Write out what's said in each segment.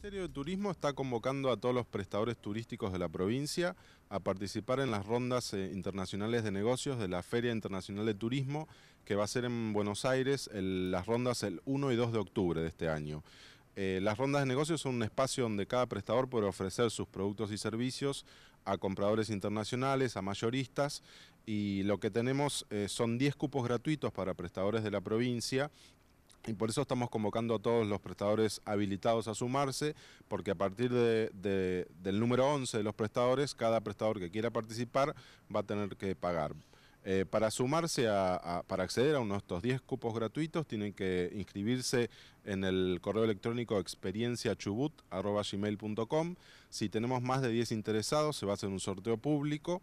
Ministerio de Turismo está convocando a todos los prestadores turísticos de la provincia a participar en las rondas eh, internacionales de negocios de la Feria Internacional de Turismo, que va a ser en Buenos Aires las rondas el 1 y 2 de octubre de este año. Eh, las rondas de negocios son un espacio donde cada prestador puede ofrecer sus productos y servicios a compradores internacionales, a mayoristas, y lo que tenemos eh, son 10 cupos gratuitos para prestadores de la provincia y por eso estamos convocando a todos los prestadores habilitados a sumarse, porque a partir del número 11 de los prestadores, cada prestador que quiera participar va a tener que pagar. Eh, para sumarse, a, para acceder a uno de estos 10 cupos gratuitos, tienen que inscribirse en el correo electrónico experienciachubut.com. Si tenemos más de 10 interesados, se va a hacer un sorteo público.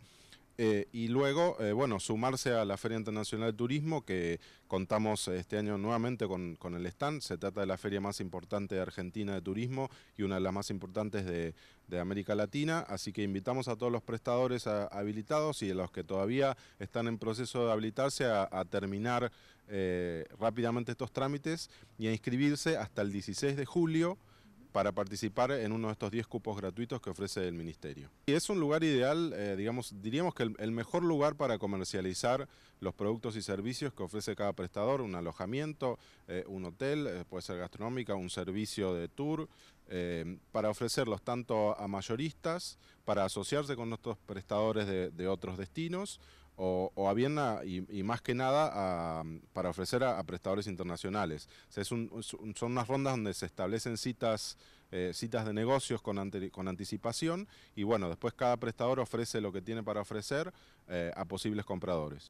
Eh, y luego, eh, bueno, sumarse a la Feria Internacional de Turismo, que contamos eh, este año nuevamente con, el stand. Se trata de la feria más importante de Argentina de turismo y una de las más importantes de, América Latina. Así que invitamos a todos los prestadores habilitados y a los que todavía están en proceso de habilitarse a, terminar rápidamente estos trámites y a inscribirse hasta el 16 de julio para participar en uno de estos 10 cupos gratuitos que ofrece el Ministerio. Y es un lugar ideal, eh, digamos, diríamos que el, mejor lugar para comercializar los productos y servicios que ofrece cada prestador, un alojamiento, eh, un hotel, eh, puede ser gastronómica, un servicio de tour, para ofrecerlos tanto a mayoristas, para asociarse con nuestros prestadores de otros destinos, o, a Viena, y, más que nada para ofrecer a, prestadores internacionales. son unas rondas donde se establecen citas, eh, citas de negocios con, anticipación y bueno, después cada prestador ofrece lo que tiene para ofrecer eh, a posibles compradores.